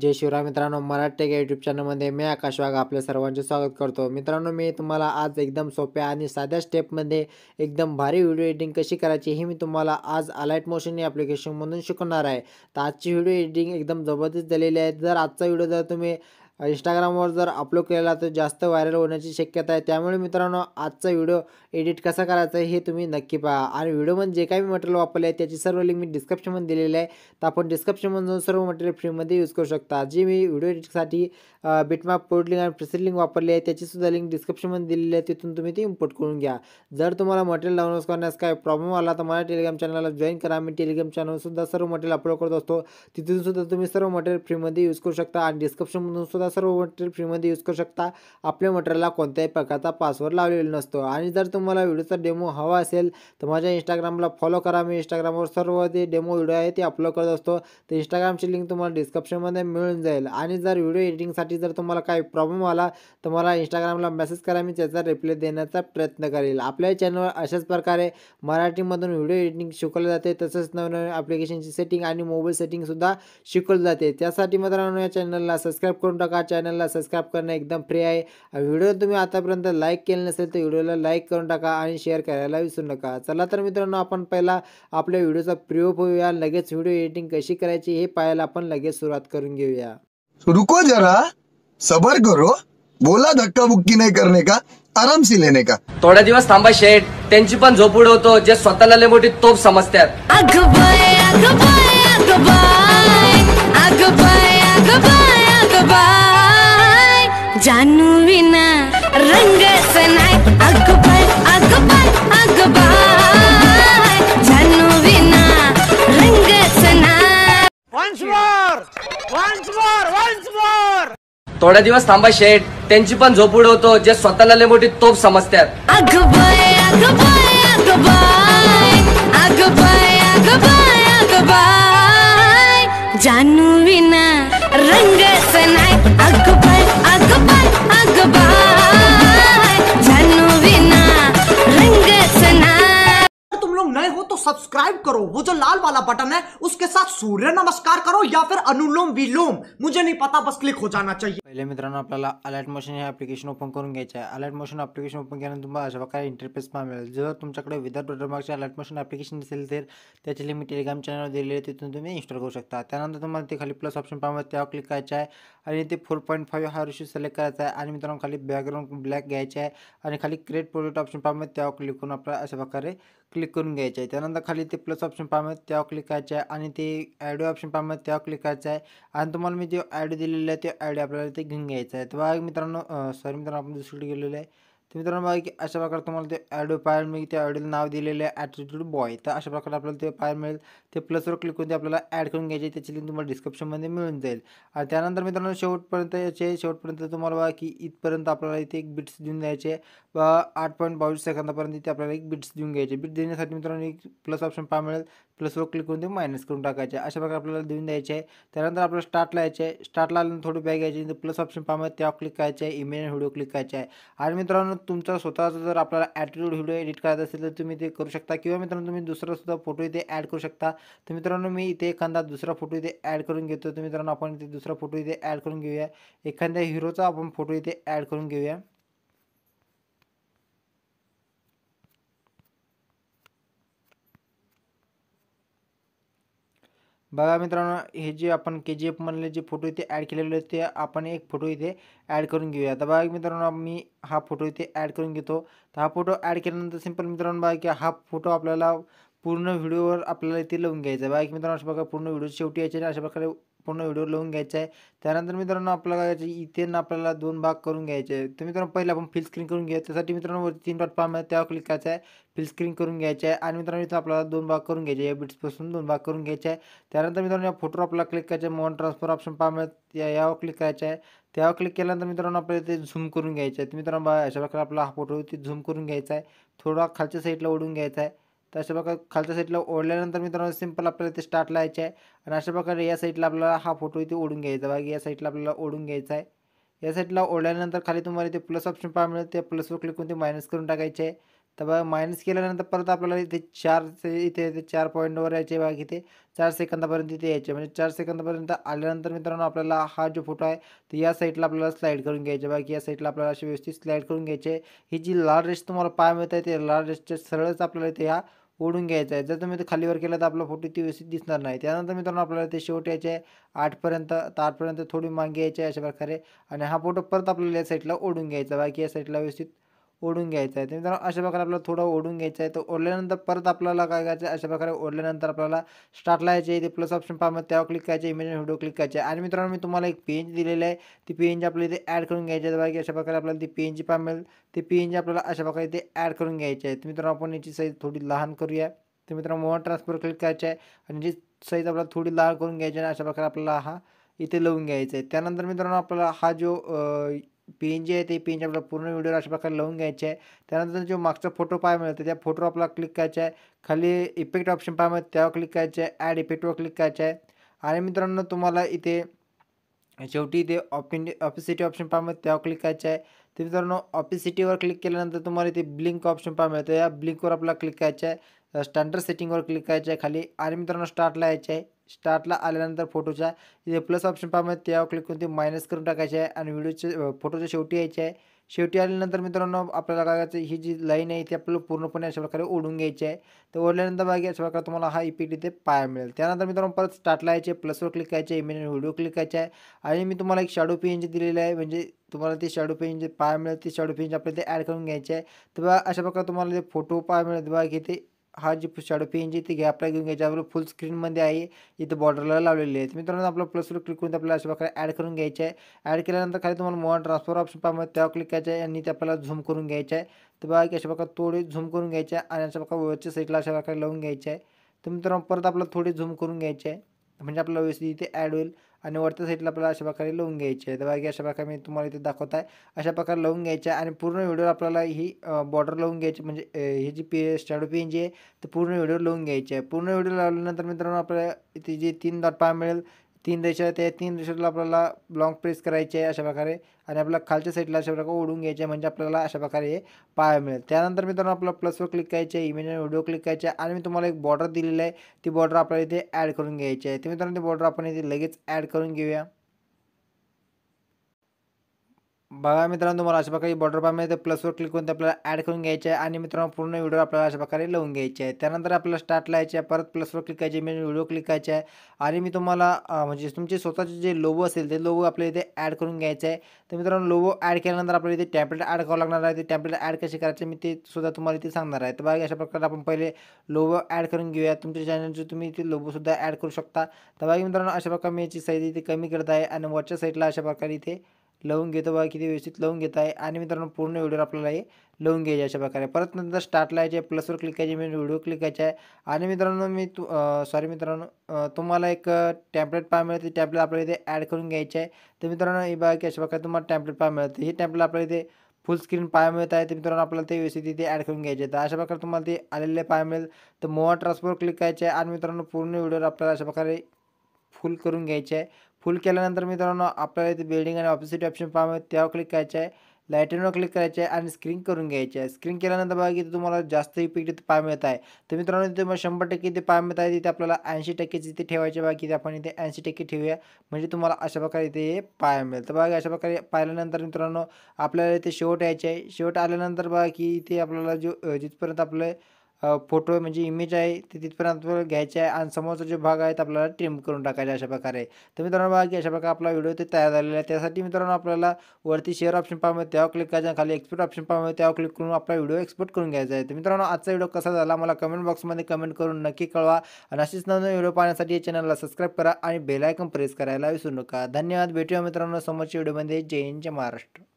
जय शिवराय मित्रांनो मराठी या यूट्यूब चॅनलमध्ये मी आकाश वाघ आपल्या सर्वांचे स्वागत करतो मित्रांनो मी तुम्हाला आज एकदम सोप्या आणि साध्या स्टेपमध्ये एकदम भारी व्हिडिओ एडिटिंग कशी करायची हे मी तुम्हाला आज अलाइट मोशन या ॲप्लिकेशनमधून शिकवणार आहे तर आजची व्हिडिओ एडिटिंग एकदम जबरदस्त झालेली आहे जर आजचा व्हिडिओ जर तुम्ही इंस्टाग्रामवर जर अपलोड केला तर जास्त व्हायरल होण्याची शक्यता आहे त्यामुळे मित्रांनो आजचा व्हिडिओ एडिट कसा करायचा हे तुम्ही नक्की पहा आणि व्हिडिओमध्ये जे काही मटेरियल वापरले आहे त्याची सर्व लिंक मी डिस्क्रिप्शनमध्ये दिलेली आहे तर आपण डिस्क्रिप्शनमध्ये जाऊन सर्व मटेरियल फ्रीमध्ये यूज करू शकता जी मी व्हिडिओ एडिटसाठी बिटमाप पोर्ट लिंक आणि प्रिसेट लिंक वापरली आहे त्याचीसुद्धा लिंक डिस्क्रिप्शनमध्ये दिलेली आहे तिथून तुम्ही ती इम्पोर्ट करून घ्या जर तुम्हाला मटेरियल डाउनलोड करण्यास काय प्रॉब्लेम आला तर मला टेलिग्राम चॅनलला जॉईन करा मी टेलिग्राम चॅनलसुद्धा सर्व मटेरियल अपलोड करत असतो तिथूनसुद्धा तुम्ही सर्व मटेरियल फ्रीमध्ये यूज करू शकता आणि सुद्धा सुद्धा सर्व मटेरियल फ्रीमध्ये यूज करू शकता आपल्या मटेरियलला कोणत्याही प्रकारचा पासवर्ड लावलेला नसतो आणि जर तुम्हाला व्हिडिओचा डेमो हवा असेल तर माझ्या इंस्टाग्रामला फॉलो करा मी इंस्टाग्रामवर सर्व जे डेमो व्हिडिओ आहे ते अपलोड करत असतो तर इंस्टाग्रामची लिंक तुम्हाला डिस्क्रिप्शनमध्ये मिळून जाईल आणि जर व्हिडिओ एडिटिंगसाठी जर तुम्हाला काही प्रॉब्लेम आला तर मला इंस्टाग्रामला मेसेज करा मी त्याचा रिप्लाय देण्याचा प्रयत्न करेल आपल्या चॅनलवर अशाच प्रकारे मराठीमधून व्हिडिओ एडिटिंग शिकवलं जाते तसंच नवनवीन ॲप्लिकेशनची सेटिंग आणि मोबाईल सेटिंगसुद्धा शिकवलं जाते त्यासाठी मात्र या चॅनलला सबस्क्राईब करून टाका का चॅनलला सबस्क्राईब करणं एकदम फ्री आहे व्हिडिओ तुम्ही आतापर्यंत लाईक केले नसेल तर व्हिडिओला लाईक करून टाका आणि शेअर करायला विसरू नका चला तर मित्रांनो आपण पहिला आपल्या व्हिडिओचा प्रयोग होऊया लगेच व्हिडिओ एडिटिंग कशी करायची हे पाहायला आपण लगेच सुरुवात करून घेऊया रुको जरा सबर करो बोला धक्काबुक्की नाही करणे का आराम से लेने का थोडा दिवस थांबा शेठ त्यांची पण झोप उडवतो जे स्वतःला लय मोठी तोप समजतात bye, bye, bye, bye, bye. Bye जानू विना रंग नाही अकबर अकबर दिवस थांबा शेठ त्यांची पण झोप उडवतो जे स्वतःला लय मोठी तोप समजतात जानू विना रंग सनाय अकबर अकबर सब्सक्राइब करो वो जो लाल वाला बटन है उसके साथ सूर्य नमस्कार करो या फिर अनुलोम विलोम मुझे नहीं पता बस क्लिक हो जाना चाहिए पहिले मित्रांनो आपल्याला अलर्ट मोशन हे ॲप्लिकेशन ओपन करून घ्यायचं आहे अलर्ट मोशन ॲप्लिकेशन ओपन केल्यानंतर तुम्हाला अशा प्रकारे इंटरफेस मिळेल जर तुमच्याकडे विदर्भ मार्गचे अलर्ट मोशन ॲप्लिकेशन असेल तर त्याच्या लिमिट टेलिग्राम चॅनल दिलेली आहे तिथून तुम्ही इन्स्टॉल करू शकता त्यानंतर तुम्हाला ते खाली प्लस ऑप्शन पाहावं त्यावर क्लिक करायचं आहे आणि ते फोर पॉईंट फाईव्ह हा रेशू सिलेक्ट करायचा आहे आणि मित्रांनो खाली बॅकग्राऊंड ब्लॅक घ्यायचा आहे आणि खाली क्रिएट प्रोडक्ट ऑप्शन पाहावं त्यावर क्लिक करून आपल्याला अशा प्रकारे क्लिक करून घ्यायचे आहे त्यानंतर खाली ते प्लस ऑप्शन पाहणार त्यावर क्लिक करायचं आहे आणि ते ॲडिओ ऑप्शन पाहणार त्यावर क्लिक करायचं आहे आणि तुम्हाला मी जे ॲडिओ दिलेलं आहे ते ॲडिओ आपल्याला ते घेऊन घ्यायचं आहे तेव्हा मित्रांनो सॉरी मित्रांनो आपण दुसरीकडे गेलेलो आहे तर मित्रांनो बघा की अशा प्रकारे तुम्हाला ते ॲडिओ पाहायला मिळेल त्या ॲडिओला नाव दिलेले आहे ॲटिट्यूड बॉय तर अशा प्रकारे आपल्याला ते पाहायला मिळेल ते प्लसवर क्लिक करून ते आपल्याला ॲड करून घ्यायचे त्याची लिंक तुम्हाला डिस्क्रिप्शनमध्ये मिळून जाईल आणि त्यानंतर मित्रांनो शेवटपर्यंत याचे शेवटपर्यंत तुम्हाला बघा की इथपर्यंत आपल्याला इथे एक बिट्स देऊन द्यायचे व आठ पॉईंट बावीस सेकंदापर्यंत इथे आपल्याला एक बिट्स देऊन घ्यायचे बिट देण्यासाठी मित्रांनो एक प्लस ऑप्शन पाहायला मिळेल प्लसवर क्लिक करून ते मायनस करून टाकायचे अशा प्रकारे आपल्याला देऊन द्यायचे त्यानंतर आपल्याला स्टार्टला यायचे आहे स्टार्टला आल्यानंतर थोडी बॅग यायची प्लस ऑप्शन पाहायला त्यावर क्लिक करायचे आहे इमेज व्हिडिओ क्लिक करायचे आहे आणि मित्रांनो तुमचा स्वतःचा जर आपल्याला ॲटिट्यूड व्हिडिओ एडिट करायचा असेल तर तुम्ही ते करू शकता किंवा मित्रांनो तुम्ही दुसरासुद्धा फोटो इथे ॲड करू शकता तर मित्रांनो मी इथे एखादा दुसरा फोटो इथे ॲड करून घेतो तर मित्रांनो आपण इथे दुसरा फोटो इथे ॲड करून घेऊया एखाद्या हिरोचा आपण फोटो इथे ॲड करून घेऊया बघा मित्रांनो हे जे आपण के जी एफमधले जे फोटो इथे ॲड केलेले ते आपण एक फोटो इथे ॲड करून घेऊया आता बघा मित्रांनो मी हा फोटो इथे ॲड करून घेतो तर हा फोटो ॲड केल्यानंतर सिंपल मित्रांनो बघा की हा फोटो आपल्याला पूर्ण व्हिडिओवर आपल्याला इथे लावून घ्यायचा बघा मित्रांनो असं बघा पूर्ण व्हिडिओ शेवटी यायचे अशा प्रकारे पूर्ण व्हिडिओ लावून घ्यायचा आहे त्यानंतर मित्रांनो आपल्याला काय इथे ना आपल्याला दोन भाग करून घ्यायचे आहे तर मित्रांनो पहिले आपण फिल स्क्रीन करून घ्या त्यासाठी मित्रांनो वरती तीन डॉट पाम आहे त्यावर क्लिक करायचं आहे फिल स्क्रीन करून घ्यायचं आहे आणि मित्रांनो इथं आपल्याला दोन भाग करून घ्यायचे या बिट्सपासून दोन भाग करून घ्यायचे आहे त्यानंतर मित्रांनो या फोटो आपल्याला क्लिक करायचे आहे मोहन ट्रान्सफर ऑप्शन पाम या यावर क्लिक करायचं आहे त्यावर क्लिक केल्यानंतर मित्रांनो आपल्याला ते झूम करून घ्यायचे आहे तर मित्रांनो अशा प्रकारे आपला हा फोटो झूम करून घ्यायचा आहे थोडा खालच्या साईडला ओढून घ्यायचा आहे तर अशा प्रकारे खालच्या साईडला ओढल्यानंतर मित्रांनो सिंपल आपल्याला ते स्टार्ट लावायचे आहे आणि अशा प्रकारे या साईडला आपल्याला हा फोटो इथे ओढून घ्यायचा बाकी या साईडला आपल्याला ओढून घ्यायचा आहे या साईडला ओढल्यानंतर खाली तुम्हाला ते प्लस ऑप्शन पाहा मिळेल त्या प्लसवर क्लिक करून ते मायनस करून टाकायचे आहे तर बघा मायनस केल्यानंतर परत आपल्याला इथे चार इथे इथे चार पॉईंटवर यायचे बाकी इथे चार सेकंदापर्यंत इथे यायचे म्हणजे चार सेकंदापर्यंत आल्यानंतर मित्रांनो आपल्याला हा जो फोटो आहे तर या साईडला आपल्याला स्लाईड करून घ्यायचे बाकी या साईडला आपल्याला अशी व्यवस्थित स्लाईड करून घ्यायचे ही जी लाल रेस्ट तुम्हाला पाय मिळत आहे ते लाल रेस्टच्या सरळच आपल्याला इथे ह्या ओढून घ्यायचा आहे जर तुम्ही ते खालीवर केलं तर आपला फोटो ती व्यवस्थित दिसणार नाही त्यानंतर मित्रांनो आपल्याला ते शेवट यायचे आठपर्यंत तर आठपर्यंत थोडी मागे यायचे अशा प्रकारे आणि हा फोटो परत आपल्याला या साईडला ओढून घ्यायचा बाकी या साईडला व्यवस्थित ओढून घ्यायचं आहे तर मित्रांनो अशा प्रकारे आपल्याला थोडं ओढून घ्यायचं आहे तर ओढल्यानंतर परत आपल्याला काय करायचं अशा प्रकारे ओढल्यानंतर आपल्याला स्टार्टला यायचे इथे प्लस ऑप्शन मग त्यावर क्लिक करायचे इमेज व्हिडिओ क्लिक करायचे आणि मित्रांनो मी तुम्हाला एक पेज दिलेलं आहे ती पेज आपल्याला इथे ॲड करून घ्यायची आहे बाकी अशा प्रकारे आपल्याला ती पेज पाहा मिळेल ती जी आपल्याला अशा प्रकारे इथे ॲड करून घ्यायची आहे तर मित्रांनो आपण याची साईज थोडी लहान करूया तर मित्रांनो मोहन ट्रान्सफर क्लिक करायचे आहे आणि जी साईज आपल्याला थोडी लहान करून घ्यायची आहे अशा प्रकारे आपल्याला हा इथे लावून घ्यायचं आहे त्यानंतर मित्रांनो आपल्याला हा जो पेन जी आहे ते जी आपला पूर्ण व्हिडिओ अशा प्रकारे लावून घ्यायचे आहे त्यानंतर जो मागचा फोटो पाहायला मिळतो त्या फोटोवर आपला क्लिक करायचा आहे खाली इफेक्ट ऑप्शन पाहायला त्यावर क्लिक करायचं आहे ॲड इफेक्टवर क्लिक करायचं आहे आणि मित्रांनो तुम्हाला इथे शेवटी इथे ऑपिन ऑफिसिटी ऑप्शन पाहायला त्यावर क्लिक करायचं आहे तर मित्रांनो ऑफिसिटीवर क्लिक केल्यानंतर तुम्हाला इथे ब्लिंक ऑप्शन पाहायला मिळतं या ब्लिंकवर आपला क्लिक करायचं आहे स्टँडर्ड सेटिंगवर क्लिक करायचं आहे खाली आणि मित्रांनो स्टार्टला यायचं आहे स्टार्टला आल्यानंतर फोटोच्या इथे प्लस ऑप्शन पाहमध्ये त्यावर क्लिक करून ते मायनस करून टाकायचे आहे आणि व्हिडिओचे फोटोच्या शेवटी यायचे आहे शेवटी आल्यानंतर मित्रांनो आपल्याला काय करायचं ही जी लाईन आहे ती आपल्याला पूर्णपणे अशा प्रकारे ओढून घ्यायची आहे तर ओढल्यानंतर बाकी अशा प्रकारे तुम्हाला हा इफेक्ट इथे पाया मिळेल त्यानंतर मित्रांनो परत स्टार्टला यायचे प्लसवर क्लिक करायचे इमेज व्हिडिओ क्लिक करायचे आहे आणि मी तुम्हाला एक शॅडो पेन दिलेलं आहे म्हणजे तुम्हाला ते शॅडो पेन पाया मिळेल ते शॅडो पेन आपल्याला ते ॲड करून घ्यायचे आहे तर अशा प्रकारे तुम्हाला ते फोटो पाया मिळेल बघा की ते हा जी शॅडो पेन जी ती घ्या आपल्याला घेऊन घ्यायची आपल्याला फुल स्क्रीनमध्ये आहे इथे बॉर्डरला लावलेली तर मित्रांनो आपला प्लसवर क्लिक करून आपल्याला अशा प्रकारे ॲड करून घ्यायचं आहे ॲड केल्यानंतर खाली तुम्हाला मोबाईल ट्रान्सफर ऑप्शन पाहिजे त्यावर क्लिक करायचं आहे आणि ते आपल्याला झूम करून घ्यायचं आहे तर बघा की अशा प्रकारे थोडी झूम करून घ्यायचे आहे आणि अशा प्रकारे वरच्या साईडला अशा प्रकारे लावून घ्यायचं आहे तर मित्रांनो परत आपल्याला थोडी झूम करून घ्यायचे आहे म्हणजे आपल्याला व्यवस्थित इथे ॲड होईल आणि वरच्या साईडला आपल्याला अशा प्रकारे लावून घ्यायचे आहे तर बाकी अशा प्रकारे मी तुम्हाला इथे दाखवत आहे अशा प्रकारे लावून घ्यायचे आणि पूर्ण व्हिडिओ आपल्याला ही बॉर्डर लावून घ्यायची म्हणजे ही जी पी स्टॅडो पेन जी आहे तर पूर्ण व्हिडिओ लावून घ्यायची आहे पूर्ण व्हिडिओ लावल्यानंतर मित्रांनो आपल्याला इथे जे तीन डॉट पाय मिळेल तीन रेषा त्या तीन रेषाला आपल्याला लॉंग प्रेस करायचे आहे अशा प्रकारे आणि आपल्याला खालच्या साईडला अशा प्रकारे ओढून घ्यायचे म्हणजे आपल्याला अशा प्रकारे हे पाहायला मिळेल त्यानंतर मित्रांनो आपल्याला प्लसवर क्लिक करायचे इमेज व्हिडिओ क्लिक करायचे आणि मी तुम्हाला एक बॉर्डर दिलेली आहे ती बॉर्डर आपल्याला इथे ॲड करून घ्यायची आहे ते मित्रांनो ती बॉर्डर आपण इथे लगेच ॲड करून घेऊया बघा मित्रांनो तुम्हाला अशा प्रकारे बॉर्डर पाहिजे ते प्लसवर क्लिक करून ते आपल्याला ॲड करून घ्यायचे आहे आणि मित्रांनो पूर्ण व्हिडिओ आपल्याला अशा प्रकारे लावून घ्यायचे आहे त्यानंतर आपल्याला स्टार्ट लायचे आहे परत प्लसवर क्लिक करायचे म्हणजे व्हिडिओ क्लिक करायचे आहे आणि मी तुम्हाला म्हणजे तुमचे स्वतःचे जे लोबो असेल ते लोबो आपल्या इथे ॲड करून घ्यायचं आहे तर मित्रांनो लोगो ॲड केल्यानंतर आपल्याला इथे टॅम्पलेट ॲड करावं लागणार आहे ते टॅम्पलेट ॲड कसे करायचे मी ते सुद्धा तुम्हाला इथे सांगणार आहे तर बघा अशा प्रकारे आपण पहिले लोबो ॲड करून घेऊया तुमच्या चॅनलचे तुम्ही इथे सुद्धा ॲड करू शकता तर बघा मित्रांनो अशा प्रकारे मी याची साईज इथे कमी करत आहे आणि वरच्या साईडला अशा प्रकारे इथे लवून घेतो बघा किती व्यवस्थित लवून घेत आहे आणि मित्रांनो पूर्ण व्हिडिओ आपल्याला हे लवून घ्यायचे अशा प्रकारे परत नंतर स्टार्ट यायचे प्लसवर क्लिक करायचे मी व्हिडिओ क्लिक करायचा आहे आणि मित्रांनो मी तू सॉरी मित्रांनो तुम्हाला एक टॅम्पलेट पाहा मिळते टॅम्पलेट आपल्याला इथे ॲड करून घ्यायचे आहे तर मित्रांनो हे बघा की अशा प्रकारे तुम्हाला टॅम्पलेट पाहा मिळते हे टॅम्पलेट आपल्याला इथे फुल स्क्रीन पाया मिळत आहे तर मित्रांनो आपल्याला ते व्यवस्थित इथे ॲड करून घ्यायचे तर अशा प्रकारे तुम्हाला ते आलेले पाय मिळेल तर मोवा ट्रान्सफर क्लिक करायचे आहे आणि मित्रांनो पूर्ण व्हिडिओवर आपल्याला अशा प्रकारे फुल करून घ्यायचे आहे फुल केल्यानंतर मित्रांनो आपल्याला इथे बिल्डिंग आणि ऑफिसिटी ऑप्शन फॉर्म त्यावर क्लिक करायचं आहे लायटिंगवर क्लिक करायचं आहे आणि स्क्रीन करून घ्यायची आहे स्क्रीन केल्यानंतर बघा की तुम्हाला जास्त इफेक्ट इथे पाय मिळत आहे तर मित्रांनो इथे शंभर टक्के इथे पाय मिळत आहे तिथे आपल्याला ऐंशी टक्केच इथे ठेवायचे बघा की आपण इथे ऐंशी टक्के ठेवूया म्हणजे तुम्हाला अशा प्रकारे इथे पाय मिळेल तर बघा अशा प्रकारे पाहिल्यानंतर मित्रांनो आपल्याला इथे शेवट यायचे आहे शेवट आल्यानंतर बघा की इथे आपल्याला जो जिथपर्यंत आपलं फोटो म्हणजे इमेज आहे ते तिथपर्यंत घ्यायचे आहे आणि समोरचा जो भाग आहे तो आपल्याला ट्रिम करून टाकायचा अशा प्रकारे तर मित्रांनो बघा की अशा प्रकारे आपला व्हिडिओ ते तयार झालेला आहे त्यासाठी मित्रांनो आपल्याला वरती शेअर ऑप्शन पाहिजे तेव्हा क्लिक करायचं खाली एक्सपोर्ट ऑप्शन पाहिजे तेव्हा क्लिक करून आपला व्हिडिओ एक्सपोर्ट करून घ्यायचा आहे तर मित्रांनो आजचा व्हिडिओ कसा झाला मला कमेंट बॉक्समध्ये कमेंट करून नक्की कळवा आणि असेच नवीन व्हिडिओ पाहण्यासाठी या चॅनलला सबस्क्राईब करा आणि बेलायकन प्रेस करायला विसरू नका धन्यवाद भेटूया मित्रांनो समोरच्या व्हिडिओमध्ये जय हिंद जय महाराष्ट्र